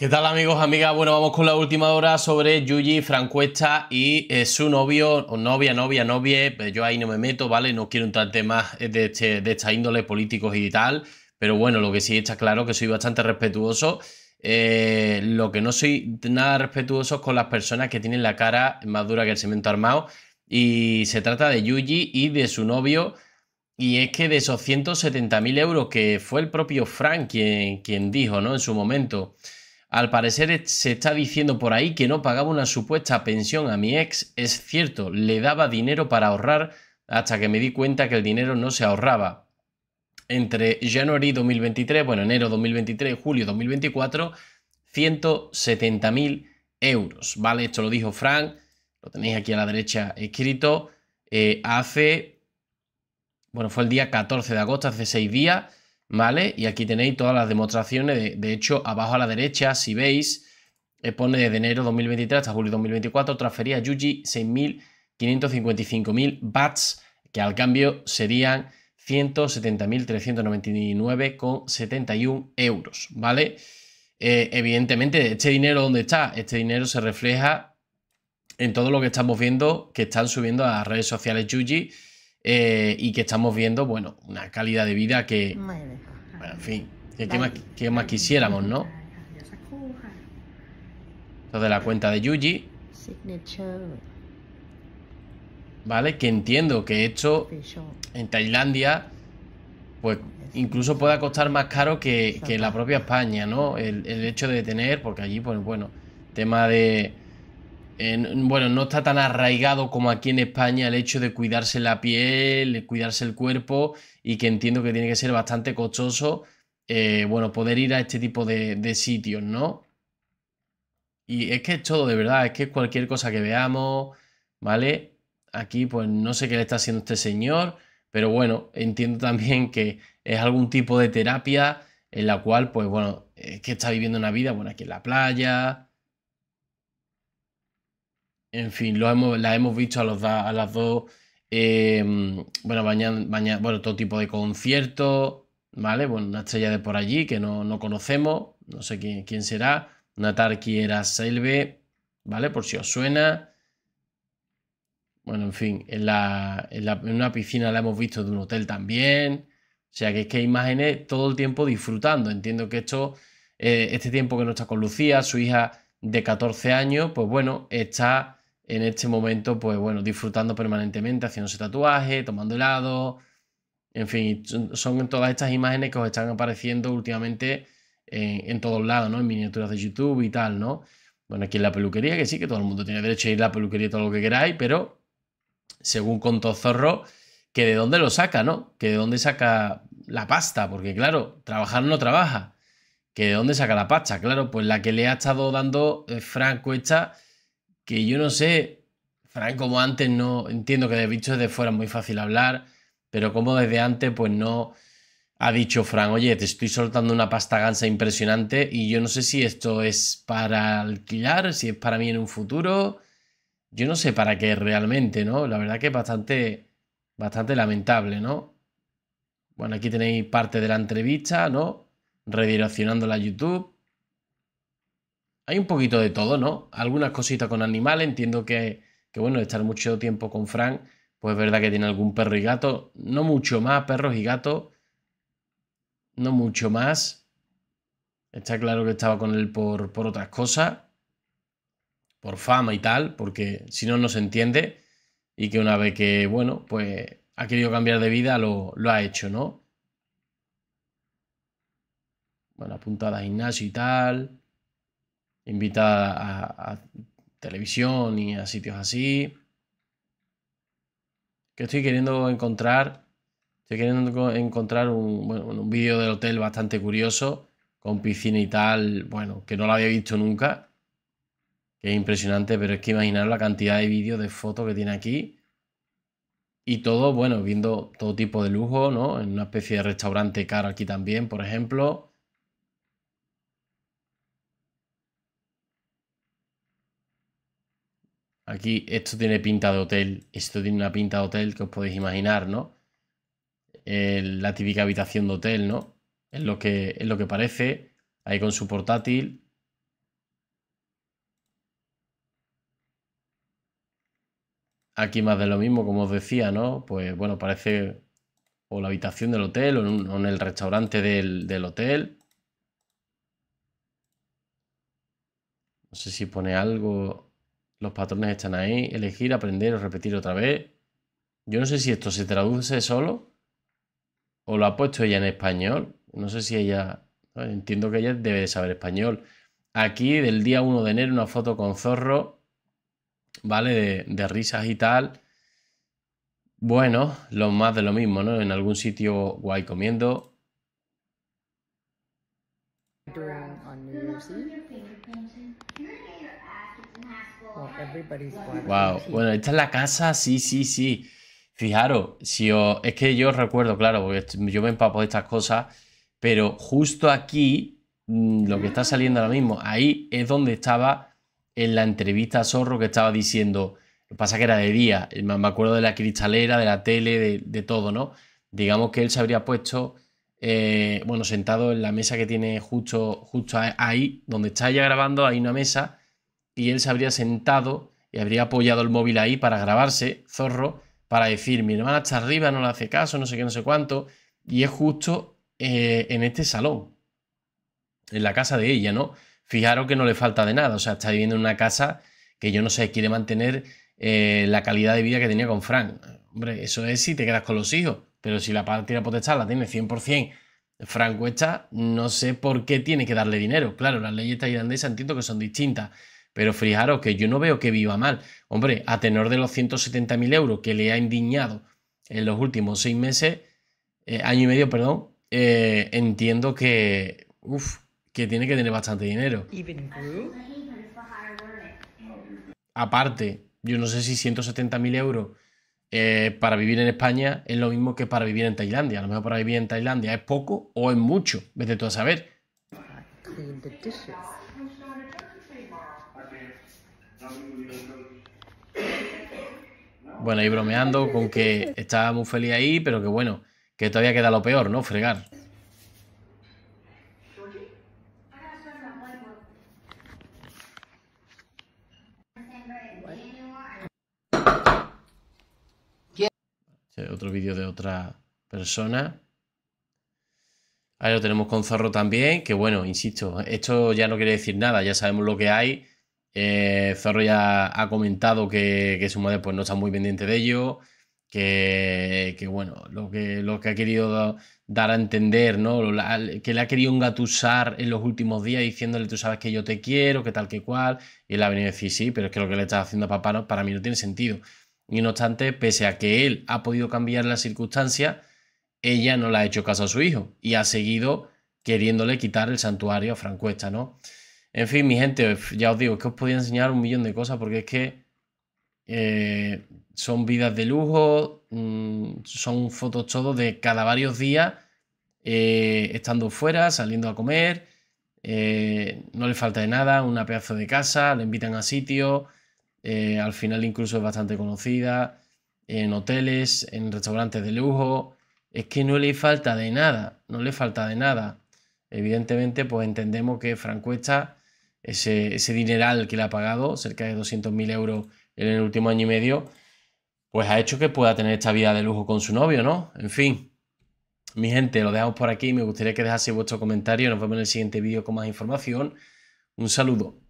¿Qué tal amigos, amigas? Bueno, vamos con la última hora sobre Yuji Francuesta y eh, su novio, o novia, novia, novia, pues yo ahí no me meto, ¿vale? No quiero entrar en temas este, de, esta índole políticos y tal, pero bueno, lo que sí está claro que soy bastante respetuoso. Eh, lo que no soy nada respetuoso es con las personas que tienen la cara más dura que el cemento armado. Y se trata de Yuji y de su novio. Y es que de esos 170.000 euros que fue el propio Frank quien, quien dijo, ¿no? En su momento. Al parecer se está diciendo por ahí que no pagaba una supuesta pensión a mi ex. Es cierto, le daba dinero para ahorrar hasta que me di cuenta que el dinero no se ahorraba. Entre January 2023, bueno, enero 2023, julio 2024, 170.000 euros. ¿Vale? Esto lo dijo Frank, lo tenéis aquí a la derecha escrito. Eh, hace, bueno, fue el día 14 de agosto, hace seis días. ¿vale? Y aquí tenéis todas las demostraciones, de, hecho, abajo a la derecha, si veis, pone desde enero 2023 hasta julio 2024, transfería a Yuji 6.555.000 bats, que al cambio serían 170.399,71 euros, ¿vale? Eh, evidentemente, este dinero, ¿dónde está? Este dinero se refleja en todo lo que estamos viendo que están subiendo a las redes sociales Yuji, eh, y que estamos viendo, bueno, una calidad de vida que, bueno, en fin, que, más, que más quisiéramos, ¿no? de la cuenta de Yuji. ¿Vale? Que entiendo que esto en Tailandia, pues incluso pueda costar más caro que, la propia España, ¿no? El, el, hecho de tener, porque allí, pues bueno, tema de, eh, bueno, no está tan arraigado como aquí en España el hecho de cuidarse la piel, cuidarse el cuerpo y que entiendo que tiene que ser bastante costoso, eh, bueno, poder ir a este tipo de, de sitios, ¿no? Y es que es todo de verdad, es que es cualquier cosa que veamos, ¿vale? Aquí pues no sé qué le está haciendo este señor, pero bueno, entiendo también que es algún tipo de terapia en la cual pues bueno, es que está viviendo una vida, bueno, aquí en la playa, en fin, lo hemos, la hemos visto a, los a las dos. Eh, bueno, mañana, bueno, todo tipo de conciertos, ¿vale? Bueno, una estrella de por allí que no, no conocemos, no sé quién, será. Natarki era Selve, ¿vale? Por si os suena. Bueno, en fin, en, en, una piscina la hemos visto de un hotel también. O sea que es que hay imágenes todo el tiempo disfrutando. Entiendo que esto, eh, este tiempo que no está con Lucía, su hija de 14 años, pues bueno, está en este momento, pues bueno, disfrutando permanentemente, haciéndose tatuaje, tomando helado, en fin, son todas estas imágenes que os están apareciendo últimamente en, todos lados, ¿no? En miniaturas de YouTube y tal, ¿no? Bueno, aquí en la peluquería, que sí, que todo el mundo tiene derecho a ir a la peluquería y todo lo que queráis, pero según contó Zorro, que de dónde lo saca, ¿no? Que de dónde saca la pasta, porque claro, trabajar no trabaja. Que de dónde saca la pasta, claro, pues la que le ha estado dando eh, Franco esta que yo no sé, Frank, como antes no, entiendo que de bichos de fuera es muy fácil hablar, pero como desde antes pues no ha dicho Frank, oye, te estoy soltando una pasta gansa impresionante y yo no sé si esto es para alquilar, si es para mí en un futuro, yo no sé para qué realmente, ¿no? La verdad que es bastante, bastante lamentable, ¿no? Bueno, aquí tenéis parte de la entrevista, ¿no? Redireccionando la YouTube hay un poquito de todo, ¿no? Algunas cositas con animales, entiendo que, que bueno, estar mucho tiempo con Frank, pues es verdad que tiene algún perro y gato, no mucho más, perros y gatos, no mucho más. Está claro que estaba con él por, por otras cosas, por fama y tal, porque si no, no se entiende. Y que una vez que, bueno, pues ha querido cambiar de vida, lo, lo ha hecho, ¿no? Bueno, apuntada a gimnasio y tal invita a, televisión y a sitios así. Que estoy queriendo encontrar, estoy queriendo encontrar un, bueno, un vídeo del hotel bastante curioso, con piscina y tal, bueno, que no lo había visto nunca. Que es impresionante, pero es que imaginar la cantidad de vídeos, de fotos que tiene aquí. Y todo, bueno, viendo todo tipo de lujo, ¿no? En una especie de restaurante caro aquí también, por ejemplo. Aquí esto tiene pinta de hotel, esto tiene una pinta de hotel que os podéis imaginar, ¿no? la típica habitación de hotel, ¿no? Es lo que, lo que parece, ahí con su portátil. Aquí más de lo mismo, como os decía, ¿no? Pues bueno, parece o la habitación del hotel o en, el restaurante del, del hotel. No sé si pone algo los patrones están ahí. Elegir, aprender o repetir otra vez. Yo no sé si esto se traduce solo o lo ha puesto ella en español. No sé si ella... Entiendo que ella debe saber español. Aquí, del día 1 de enero, una foto con zorro, ¿vale? De, risas y tal. Bueno, lo más de lo mismo, ¿no? En algún sitio guay comiendo, Wow, bueno, esta es la casa, sí, sí, sí. Fijaros, si es que yo recuerdo, claro, porque yo me empapo de estas cosas, pero justo aquí, mm, lo que está saliendo ahora mismo, ahí es donde estaba en la entrevista a Zorro que estaba diciendo, lo que pasa que era de día, eh, me acuerdo de la cristalera, de la tele, de, todo, ¿no? Digamos que él se habría puesto, eh, bueno, sentado en la mesa que tiene justo, justo ahí, donde está ella grabando, hay una mesa y él se habría sentado y habría apoyado el móvil ahí para grabarse, zorro, para decir, mi hermana está arriba, no le hace caso, no sé qué, no sé cuánto, y es justo eh, en este salón, en la casa de ella, ¿no? Fijaros que no le falta de nada, o sea, está viviendo en una casa que yo no sé, quiere mantener eh, la calidad de vida que tenía con Frank. Hombre, eso es si te quedas con los hijos, pero si la partida potestad la tiene 100%, Frank Cuesta, no sé por qué tiene que darle dinero. Claro, las leyes tailandesas entiendo que son distintas, pero fijaros que yo no veo que viva mal. Hombre, a tenor de los 170.000 euros que le ha indignado en los últimos seis meses, eh, año y medio, perdón, eh, entiendo que, que tiene que tener bastante dinero. Aparte, yo no sé si 170.000 euros eh, para vivir en España es lo mismo que para vivir en Tailandia. A lo mejor para vivir en Tailandia es poco o es mucho, vete tú a saber. Bueno, y bromeando con que estaba muy feliz ahí, pero que bueno, que todavía queda lo peor, ¿no? Fregar. otro vídeo de otra persona. Ahí lo tenemos con Zorro también, que bueno, insisto, esto ya no quiere decir nada, ya sabemos lo que hay Zorro eh, ya ha comentado que, su madre pues, no está muy pendiente de ello, que, bueno, lo que, lo que ha querido dar a entender, ¿no? que le ha querido engatusar en los últimos días diciéndole, tú sabes que yo te quiero, que tal, que cual, y él ha venido a decir, sí, pero es que lo que le estás haciendo a papá para mí no tiene sentido. Y no obstante, pese a que él ha podido cambiar las circunstancia ella no le ha hecho caso a su hijo y ha seguido queriéndole quitar el santuario a Francuesta, ¿no? En fin, mi gente, ya os digo, que os podía enseñar un millón de cosas porque es que eh, son vidas de lujo, mm, son fotos todo de cada varios días, eh, estando fuera, saliendo a comer, eh, no le falta de nada, una pedazo de casa, le invitan a sitios, al final incluso es bastante conocida, en hoteles, en restaurantes de lujo, es que no le falta de nada, no le falta de nada. Evidentemente, pues entendemos que Franco ese, ese dineral que le ha pagado, cerca de 200.000 euros en el último año y medio, pues ha hecho que pueda tener esta vida de lujo con su novio, ¿no? En fin, mi gente, lo dejamos por aquí. Me gustaría que dejase vuestro comentario. Nos vemos en el siguiente vídeo con más información. Un saludo.